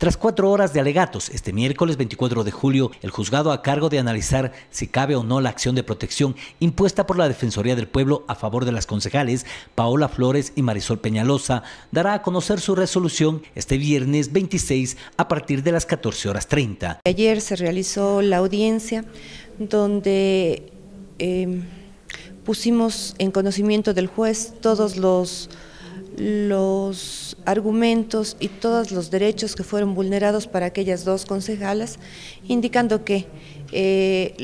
Tras cuatro horas de alegatos, este miércoles 24 de julio, el juzgado a cargo de analizar si cabe o no la acción de protección impuesta por la Defensoría del Pueblo a favor de las concejales Paola Flores y Marisol Peñalosa dará a conocer su resolución este viernes 26 a partir de las 14 horas 30. Ayer se realizó la audiencia donde eh, pusimos en conocimiento del juez todos los los argumentos y todos los derechos que fueron vulnerados para aquellas dos concejalas, indicando que eh,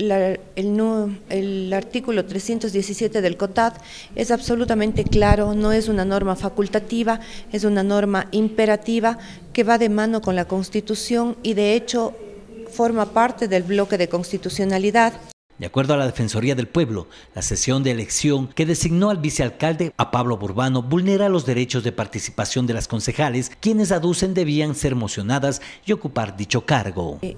el, el, artículo 317 del COTAD es absolutamente claro, no es una norma facultativa, es una norma imperativa que va de mano con la Constitución y de hecho forma parte del bloque de constitucionalidad de acuerdo a la Defensoría del Pueblo, la sesión de elección que designó al vicealcalde a Pablo Burbano vulnera los derechos de participación de las concejales, quienes aducen debían ser mocionadas y ocupar dicho cargo. Eh,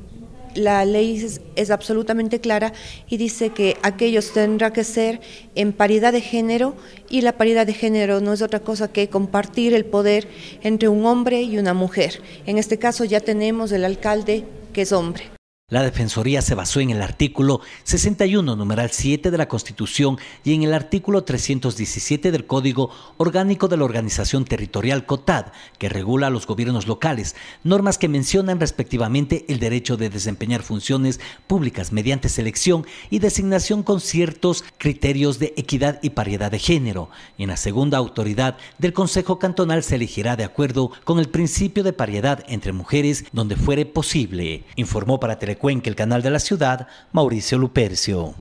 la ley es, absolutamente clara y dice que aquellos tendrán que ser en paridad de género y la paridad de género no es otra cosa que compartir el poder entre un hombre y una mujer. En este caso ya tenemos el alcalde que es hombre. La Defensoría se basó en el artículo 61, numeral 7 de la Constitución y en el artículo 317 del Código Orgánico de la Organización Territorial COTAD, que regula a los gobiernos locales, normas que mencionan respectivamente el derecho de desempeñar funciones públicas mediante selección y designación con ciertos criterios de equidad y paridad de género. en la segunda autoridad del Consejo Cantonal se elegirá de acuerdo con el principio de paridad entre mujeres donde fuere posible, informó para Tele Cuenca, el canal de la ciudad, Mauricio Lupercio.